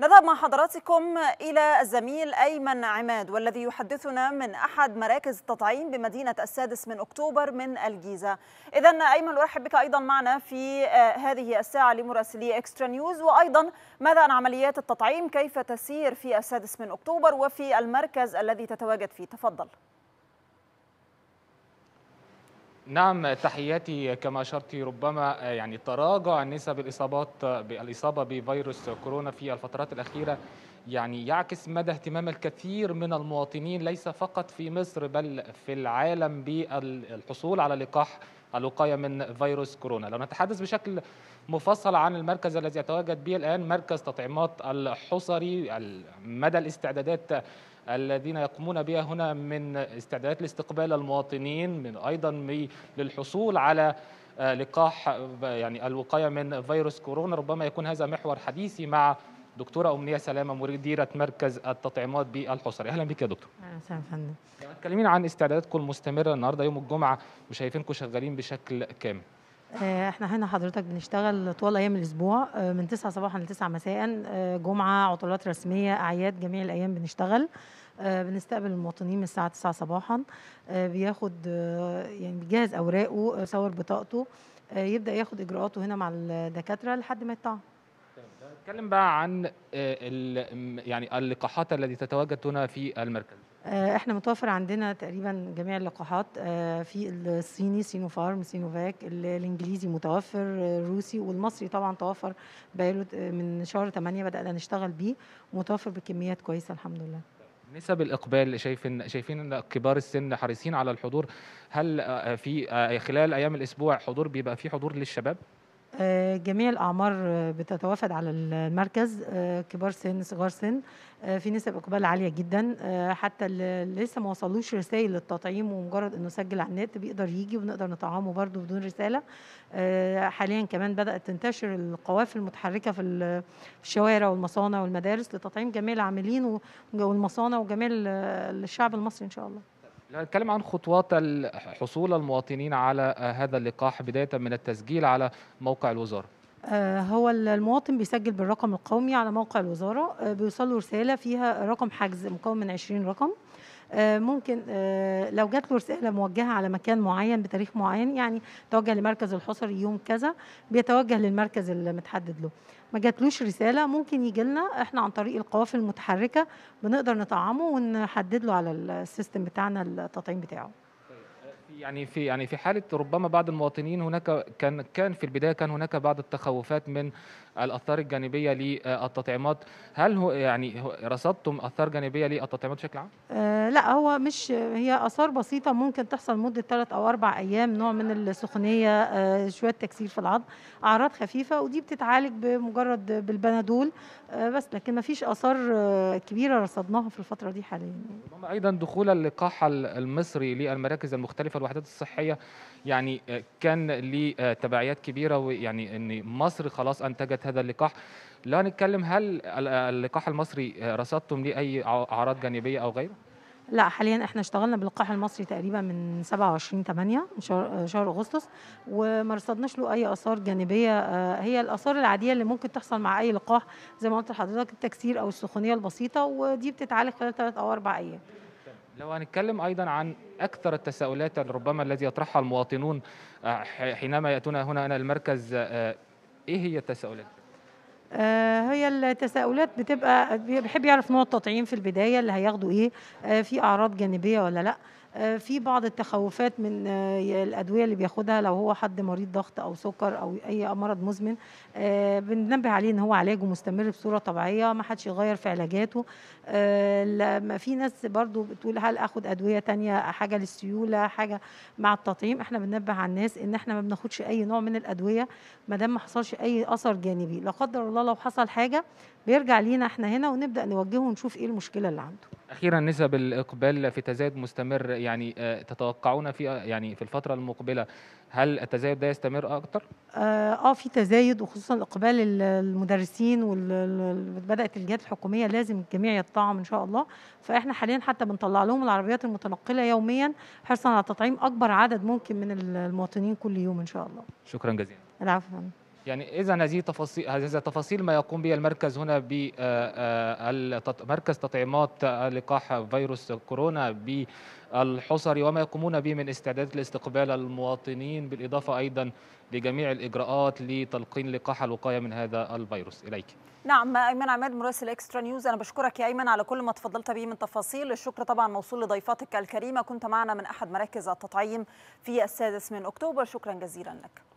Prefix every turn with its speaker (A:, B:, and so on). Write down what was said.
A: نذهب مع حضراتكم إلى الزميل أيمن عماد والذي يحدثنا من أحد مراكز التطعيم بمدينة السادس من أكتوبر من الجيزة إذا أيمن أرحب بك أيضا معنا في آه، هذه الساعة لمراسلي إكسترا نيوز وأيضا ماذا عن عمليات التطعيم كيف تسير في السادس من أكتوبر وفي المركز الذي تتواجد فيه تفضل
B: نعم تحياتي كما أشرت ربما آه، يعني تراجع نسب الإصابات آه، بالإصابة بفيروس كورونا في الفترات الأخيرة يعني يعكس مدى اهتمام الكثير من المواطنين ليس فقط في مصر بل في العالم بالحصول على لقاح الوقايه من فيروس كورونا لو نتحدث بشكل مفصل عن المركز الذي يتواجد به الان مركز تطعيمات الحصري مدى الاستعدادات الذين يقومون بها هنا من استعدادات لاستقبال المواطنين من ايضا للحصول على آه، لقاح يعني الوقايه من فيروس كورونا ربما يكون هذا محور حديثي مع دكتوره امنيه سلامه مديره مركز التطعيمات بالحصري اهلا بك يا دكتور
A: اهلا فندم
B: يعني عن استعداداتكم المستمره النهارده يوم الجمعه وشايفينكم شغالين بشكل كامل
A: آه، احنا هنا حضرتك بنشتغل طوال ايام الاسبوع آه، من 9 صباحا ل 9 مساء آه، جمعه عطلات رسميه اعياد جميع الايام بنشتغل بنستقبل المواطنين من الساعه 9 صباحا بياخد يعني بيجهز اوراقه صور بطاقته يبدا ياخد اجراءاته هنا مع الدكاتره لحد ما يطعم
B: نتكلم بقى عن آه، يعني اللقاحات التي تتواجد هنا في المركز
A: آه، احنا متوفر عندنا تقريبا جميع اللقاحات آه، في الصيني سينوفارم سينوفاك الانجليزي متوفر الروسي والمصري طبعا توفر بقاله من شهر 8 بدانا نشتغل بيه متوفر بكميات كويسه الحمد لله
B: نسب الاقبال شايفين شايفين ان كبار السن حريصين على الحضور هل في خلال ايام الاسبوع حضور بيبقى في حضور للشباب
A: آه، جميع الأعمار بتتوافد على المركز آه، كبار سن صغار سن آه، في نسب إقبال عالية جدا حتى اللي لسه ما وصلوش رسائل للتطعيم ومجرد إنه سجل على النت بيقدر يجي ونقدر نطعمه برضه بدون رسالة حاليا كمان بدأت تنتشر القوافل المتحركة في الشوارع والمصانع والمدارس لتطعيم جميع العاملين والمصانع وجميع الشعب المصري إن شاء الله
B: نتكلم عن خطوات حصول المواطنين على آه، هذا اللقاح بداية من التسجيل على موقع الوزارة
A: آه، هو المواطن بيسجل بالرقم القومي على موقع الوزارة آه، بيوصل له رسالة فيها رقم حجز مكون من 20 رقم آه، ممكن آه، لو جات له رساله موجهه على مكان معين بتاريخ معين يعني توجه لمركز الحصر يوم كذا بيتوجه للمركز اللي متحدد له ما جاتلوش رساله ممكن يجي لنا احنا عن طريق القوافل المتحركه بنقدر نطعمه ونحدد له على السيستم بتاعنا التطعيم بتاعه
B: يعني في يعني في حاله ربما بعض المواطنين هناك كان كان في البدايه كان هناك بعض التخوفات من الاثار الجانبيه للتطعيمات هل هو يعني رصدتم اثار جانبيه للتطعيمات بشكل عام
A: آه لا هو مش هي اثار بسيطه ممكن تحصل مده 3 او 4 ايام نوع من السخونيه آه شويه تكسير في العظم اعراض خفيفه ودي بتتعالج بمجرد بالبنادول آه بس لكن ما فيش اثار آه، كبيره رصدناها في الفتره دي حاليا
B: ايضا دخول اللقاح المصري للمراكز المختلفه الوحدات الصحيه يعني آه، كان ليه آه، تبعيات كبيره ويعني ان مصر خلاص انتجت هذا اللقاح لو هنتكلم هل اللقاح المصري آه، رصدتم ليه اي اعراض جانبيه او غيره؟
A: لا حاليا احنا اشتغلنا باللقاح المصري تقريبا من 27 8 شهر شهر اغسطس وما رصدناش له اي اثار جانبيه هي الاثار العاديه اللي ممكن تحصل مع اي لقاح زي ما قلت لحضرتك التكسير او السخونيه البسيطه ودي بتتعالج خلال 3 او 4 ايام
B: لو هنتكلم ايضا عن اكثر التساؤلات ربما الذي يطرحها المواطنون آه، حينما ياتون هنا الى المركز آه، آه، ايه هي التساؤلات؟
A: هي التساؤلات بتبقى بيحب يعرف نوع التطعيم في البدايه اللي هياخدوا ايه في اعراض جانبيه ولا لا آه، في بعض التخوفات من آه، الادويه اللي بياخدها لو هو حد مريض ضغط او سكر او اي مرض مزمن آه، بننبه عليه ان هو علاجه مستمر بصوره طبيعيه ما حدش يغير في علاجاته لما في ناس برضو بتقول هل اخد ادويه تانية حاجه للسيوله حاجه مع التطعيم احنا بننبه على الناس ان احنا ما بناخدش اي نوع من الادويه ما دام ما حصلش اي اثر جانبي لا قدر الله لو حصل حاجه بيرجع لينا احنا هنا ونبدا نوجهه ونشوف ايه المشكله اللي عنده
B: اخيرا نسب الاقبال في تزايد مستمر يعني آه، تتوقعون في آه، يعني في الفتره المقبله هل التزايد ده يستمر اكتر
A: اه, آه، في تزايد وخصوصا اقبال المدرسين وبدات الجهات الحكوميه لازم الجميع يتطعم ان شاء الله فاحنا حاليا حتى بنطلع لهم العربيات المتنقله يوميا حرصا على تطعيم اكبر عدد ممكن من المواطنين كل يوم ان شاء الله شكرا جزيلا العفو
B: يعني اذا هذه تفاصيل هذا تفاصيل ما يقوم به المركز هنا ب آه، آه، مركز تطعيمات لقاح فيروس كورونا بالحصري وما يقومون به من استعداد لاستقبال المواطنين بالاضافه ايضا لجميع الاجراءات لتلقين لقاح الوقايه من هذا الفيروس اليك
A: نعم ايمن عماد مراسل اكسترا نيوز انا بشكرك يا ايمن على كل ما تفضلت به من تفاصيل الشكر طبعا موصول لضيفاتك الكريمه كنت معنا من احد مراكز التطعيم في السادس من اكتوبر شكرا جزيلا لك